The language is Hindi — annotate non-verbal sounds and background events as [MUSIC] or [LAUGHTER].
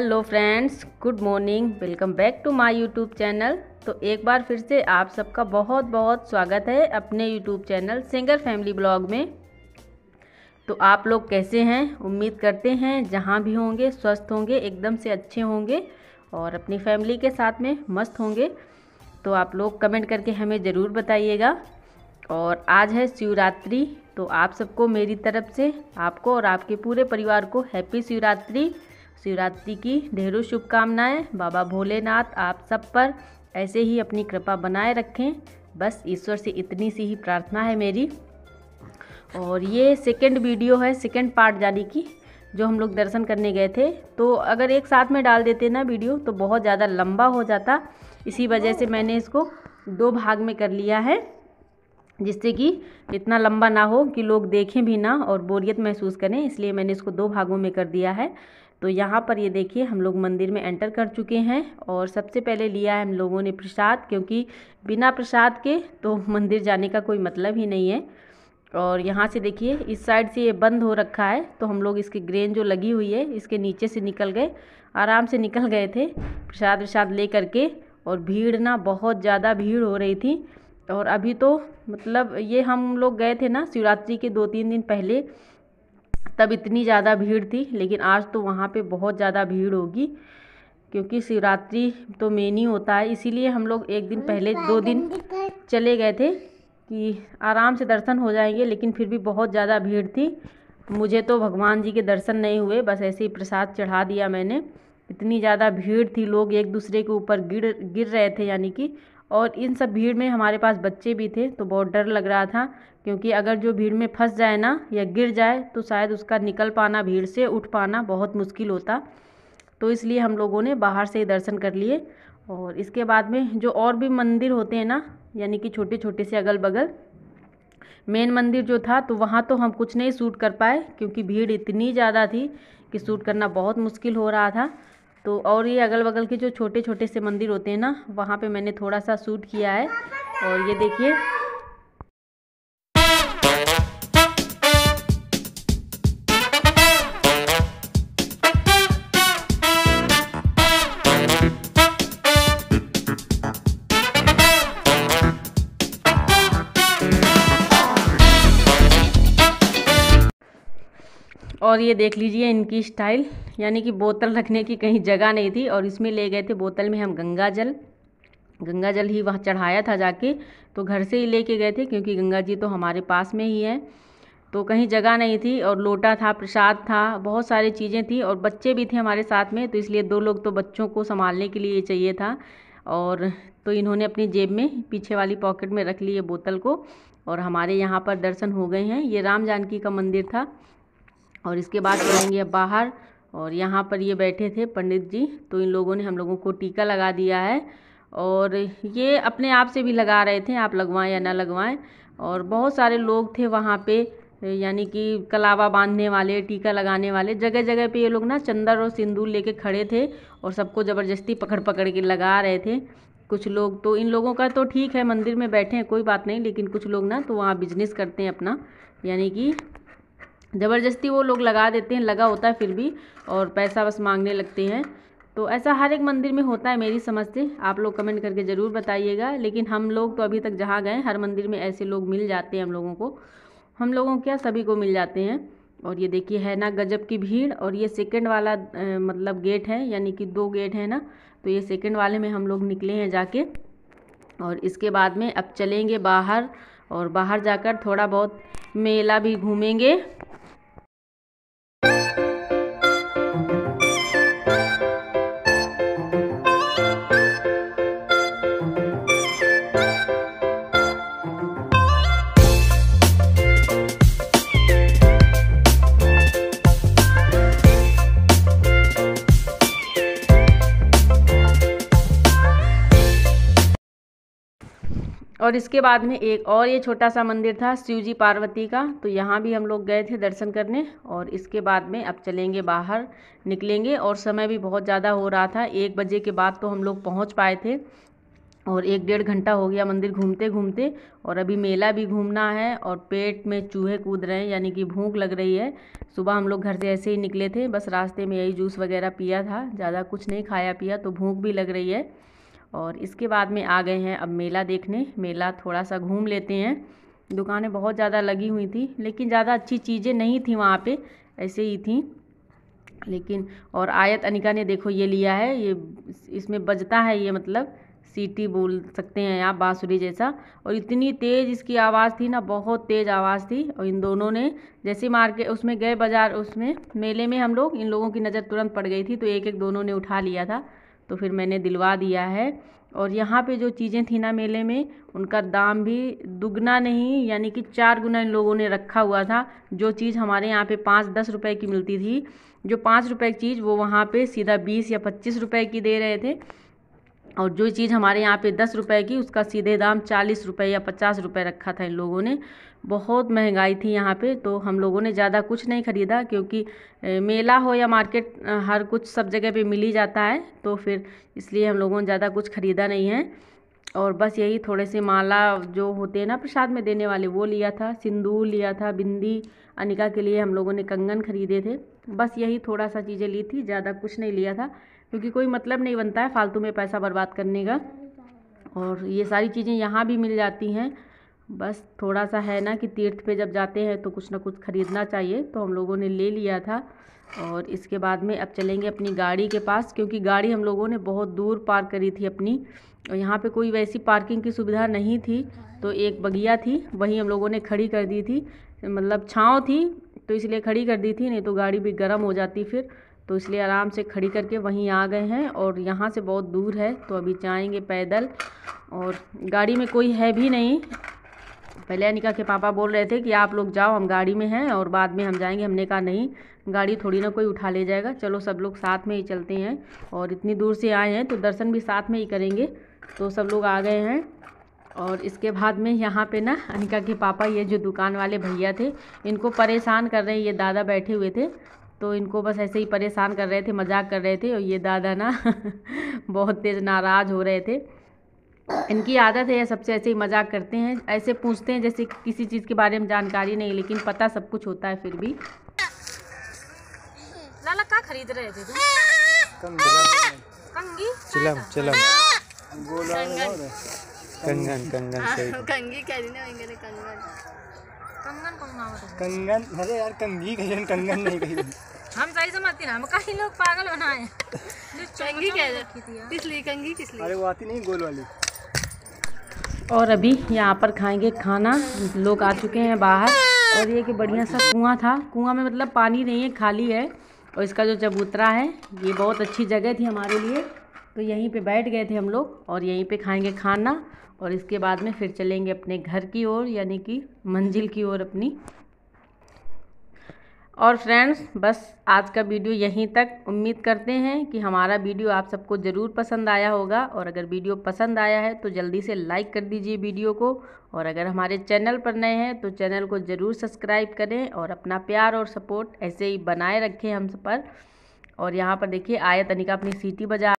hello friends good morning welcome back to my YouTube channel तो एक बार फिर से आप सबका बहुत बहुत स्वागत है अपने YouTube channel singer family blog में तो आप लोग कैसे हैं उम्मीद करते हैं जहाँ भी होंगे स्वस्थ होंगे एकदम से अच्छे होंगे और अपनी फैमिली के साथ में मस्त होंगे तो आप लोग कमेंट करके हमें ज़रूर बताइएगा और आज है शिवरात्रि तो आप सबको मेरी तरफ से आपको और आपके पूरे परिवार को हैप्पी शिवरात्रि शिवरात्रि की ढेरों शुभकामनाएं बाबा भोलेनाथ आप सब पर ऐसे ही अपनी कृपा बनाए रखें बस ईश्वर से इतनी सी ही प्रार्थना है मेरी और ये सेकंड वीडियो है सेकंड पार्ट जाने की जो हम लोग दर्शन करने गए थे तो अगर एक साथ में डाल देते ना वीडियो तो बहुत ज़्यादा लंबा हो जाता इसी वजह से मैंने इसको दो भाग में कर लिया है जिससे कि इतना लंबा ना हो कि लोग देखें भी ना और बोरियत महसूस करें इसलिए मैंने इसको दो भागों में कर दिया है तो यहाँ पर ये देखिए हम लोग मंदिर में एंटर कर चुके हैं और सबसे पहले लिया है हम लोगों ने प्रसाद क्योंकि बिना प्रसाद के तो [LAUGHS] मंदिर जाने का कोई मतलब ही नहीं है और यहाँ से देखिए इस साइड से ये बंद हो रखा है तो हम लोग इसकी ग्रेन जो लगी हुई है इसके नीचे से निकल गए आराम से निकल गए थे प्रसाद प्रसाद ले करके और भीड़ ना बहुत ज़्यादा भीड़ हो रही थी और अभी तो मतलब ये हम लोग गए थे ना शिवरात्रि के दो तीन दिन पहले तब इतनी ज़्यादा भीड़ थी लेकिन आज तो वहाँ पे बहुत ज़्यादा भीड़ होगी क्योंकि शिवरात्रि तो मेन ही होता है इसीलिए हम लोग एक दिन पहले दो दिन चले गए थे कि आराम से दर्शन हो जाएंगे लेकिन फिर भी बहुत ज़्यादा भीड़ थी मुझे तो भगवान जी के दर्शन नहीं हुए बस ऐसे ही प्रसाद चढ़ा दिया मैंने इतनी ज़्यादा भीड़ थी लोग एक दूसरे के ऊपर गिर गिर रहे थे यानी कि और इन सब भीड़ में हमारे पास बच्चे भी थे तो बहुत डर लग रहा था क्योंकि अगर जो भीड़ में फंस जाए ना या गिर जाए तो शायद उसका निकल पाना भीड़ से उठ पाना बहुत मुश्किल होता तो इसलिए हम लोगों ने बाहर से ही दर्शन कर लिए और इसके बाद में जो और भी मंदिर होते हैं ना यानी कि छोटे छोटे से अगल बगल मेन मंदिर जो था तो वहाँ तो हम कुछ नहीं सूट कर पाए क्योंकि भीड़ इतनी ज़्यादा थी कि सूट करना बहुत मुश्किल हो रहा था तो और ये अगल बगल के जो छोटे छोटे से मंदिर होते हैं ना वहाँ पे मैंने थोड़ा सा सूट किया है और ये देखिए और ये देख लीजिए इनकी स्टाइल यानी कि बोतल रखने की कहीं जगह नहीं थी और इसमें ले गए थे बोतल में हम गंगा जल गंगा जल ही वहाँ चढ़ाया था जाके तो घर से ही लेके गए थे क्योंकि गंगा जी तो हमारे पास में ही है तो कहीं जगह नहीं थी और लोटा था प्रसाद था बहुत सारी चीज़ें थी और बच्चे भी थे हमारे साथ में तो इसलिए दो लोग तो बच्चों को संभालने के लिए चाहिए था और तो इन्होंने अपनी जेब में पीछे वाली पॉकेट में रख ली ये बोतल को और हमारे यहाँ पर दर्शन हो गए हैं ये राम जानकी का मंदिर था और इसके बाद चलेंगे अब बाहर और यहाँ पर ये बैठे थे पंडित जी तो इन लोगों ने हम लोगों को टीका लगा दिया है और ये अपने आप से भी लगा रहे थे आप लगवाएं या ना लगवाएं और बहुत सारे लोग थे वहाँ पे यानी कि कलावा बांधने वाले टीका लगाने वाले जगह जगह पे ये लोग ना चंदर और सिंदूर लेके खड़े थे और सबको ज़बरदस्ती पकड़ पकड़ के लगा रहे थे कुछ लोग तो इन लोगों का तो ठीक है मंदिर में बैठे हैं कोई बात नहीं लेकिन कुछ लोग ना तो वहाँ बिजनेस करते हैं अपना यानी कि ज़बरदस्ती वो लोग लगा देते हैं लगा होता है फिर भी और पैसा बस मांगने लगते हैं तो ऐसा हर एक मंदिर में होता है मेरी समझ से आप लोग कमेंट करके ज़रूर बताइएगा लेकिन हम लोग तो अभी तक जहाँ गए हर मंदिर में ऐसे लोग मिल जाते हैं हम लोगों को हम लोगों क्या सभी को मिल जाते हैं और ये देखिए है ना गजब की भीड़ और ये सेकंड वाला आ, मतलब गेट है यानी कि दो गेट है ना तो ये सेकंड वाले में हम लोग निकले हैं जाके और इसके बाद में अब चलेंगे बाहर और बाहर जाकर थोड़ा बहुत मेला भी घूमेंगे और इसके बाद में एक और ये छोटा सा मंदिर था शिव जी पार्वती का तो यहाँ भी हम लोग गए थे दर्शन करने और इसके बाद में अब चलेंगे बाहर निकलेंगे और समय भी बहुत ज़्यादा हो रहा था एक बजे के बाद तो हम लोग पहुँच पाए थे और एक डेढ़ घंटा हो गया मंदिर घूमते घूमते और अभी मेला भी घूमना है और पेट में चूहे कूद रहे हैं यानी कि भूख लग रही है सुबह हम लोग घर से ऐसे ही निकले थे बस रास्ते में यही जूस वगैरह पिया था ज़्यादा कुछ नहीं खाया पिया तो भूख भी लग रही है और इसके बाद में आ गए हैं अब मेला देखने मेला थोड़ा सा घूम लेते हैं दुकानें बहुत ज़्यादा लगी हुई थी लेकिन ज़्यादा अच्छी चीज़ें नहीं थी वहाँ पे ऐसे ही थी लेकिन और आयत अनिका ने देखो ये लिया है ये इसमें बजता है ये मतलब सीटी बोल सकते हैं आप बाँसुरी जैसा और इतनी तेज़ इसकी आवाज़ थी ना बहुत तेज़ आवाज़ थी और इन दोनों ने जैसे मार्केट उसमें गए बाज़ार उसमें मेले में हम लोग इन लोगों की नज़र तुरंत पड़ गई थी तो एक एक दोनों ने उठा लिया था तो फिर मैंने दिलवा दिया है और यहाँ पे जो चीज़ें थी ना मेले में उनका दाम भी दुगना नहीं यानी कि चार गुना इन लोगों ने रखा हुआ था जो चीज़ हमारे यहाँ पे पाँच दस रुपए की मिलती थी जो पाँच रुपए की चीज़ वो वहाँ पे सीधा बीस या पच्चीस रुपए की दे रहे थे और जो चीज़ हमारे यहाँ पे दस रुपए की उसका सीधे दाम चालीस रुपए या पचास रुपए रखा था इन लोगों ने बहुत महंगाई थी यहाँ पे तो हम लोगों ने ज़्यादा कुछ नहीं ख़रीदा क्योंकि मेला हो या मार्केट हर कुछ सब जगह पे मिल ही जाता है तो फिर इसलिए हम लोगों ने ज़्यादा कुछ ख़रीदा नहीं है और बस यही थोड़े से माला जो होते हैं ना प्रसाद में देने वाले वो लिया था सिंदूर लिया था बिंदी अनिका के लिए हम लोगों ने कंगन खरीदे थे बस यही थोड़ा सा चीज़ें ली थी ज़्यादा कुछ नहीं लिया था क्योंकि कोई मतलब नहीं बनता है फालतू में पैसा बर्बाद करने का और ये सारी चीज़ें यहाँ भी मिल जाती हैं बस थोड़ा सा है ना कि तीर्थ पे जब जाते हैं तो कुछ ना कुछ ख़रीदना चाहिए तो हम लोगों ने ले लिया था और इसके बाद में अब चलेंगे अपनी गाड़ी के पास क्योंकि गाड़ी हम लोगों ने बहुत दूर पार्क करी थी अपनी और यहाँ पर कोई वैसी पार्किंग की सुविधा नहीं थी तो एक बगिया थी वहीं हम लोगों ने खड़ी कर दी थी मतलब छाँव थी तो इसलिए खड़ी कर दी थी नहीं तो गाड़ी भी गर्म हो जाती फिर तो इसलिए आराम से खड़ी करके वहीं आ गए हैं और यहाँ से बहुत दूर है तो अभी जाएंगे पैदल और गाड़ी में कोई है भी नहीं पहले अनिका के पापा बोल रहे थे कि आप लोग जाओ हम गाड़ी में हैं और बाद में हम जाएंगे हमने कहा नहीं गाड़ी थोड़ी ना कोई उठा ले जाएगा चलो सब लोग साथ में ही चलते हैं और इतनी दूर से आए हैं तो दर्शन भी साथ में ही करेंगे तो सब लोग आ गए हैं और इसके बाद में यहाँ पे ना अनिका के पापा ये जो दुकान वाले भैया थे इनको परेशान कर रहे हैं ये दादा बैठे हुए थे तो इनको बस ऐसे ही परेशान कर रहे थे मजाक कर रहे थे और ये दादा ना [LAUGHS] बहुत तेज़ नाराज़ हो रहे थे इनकी आदत है सबसे ऐसे ही मजाक करते हैं ऐसे पूछते हैं जैसे किसी चीज़ के बारे में जानकारी नहीं लेकिन पता सब कुछ होता है फिर भी लाला क्या खरीद रहे थे चिलम हाँ, चिलम कंगन कंगन कंगी कह रही कंगन कंगन कंगनावत कंगन अरे यार कंगी कही कंगन नहीं कही हम सही समझते ना हम कहीं लोग पागल बनाए कंगी क्या किस लिए कंगी किस लिए अरे वो आती नहीं गोल वाली और अभी यहाँ पर खाएंगे खाना लोग आ चुके हैं बाहर और ये कि बढ़िया सा कुआं था कुआं में मतलब पानी नहीं है खाली है और इसका जो चबूतरा है ये बहुत अच्छी जगह थी हमारे लिए तो यहीं पे बैठ गए थे हम लोग और यहीं पे खाएंगे खाना और इसके बाद में फिर चलेंगे अपने घर की ओर यानी कि मंजिल की ओर अपनी और फ्रेंड्स बस आज का वीडियो यहीं तक उम्मीद करते हैं कि हमारा वीडियो आप सबको ज़रूर पसंद आया होगा और अगर वीडियो पसंद आया है तो जल्दी से लाइक कर दीजिए वीडियो को और अगर हमारे चैनल पर नए हैं तो चैनल को ज़रूर सब्सक्राइब करें और अपना प्यार और सपोर्ट ऐसे ही बनाए रखें हम सब पर और यहाँ पर देखिए आयत अनिका अपनी सीटी बजा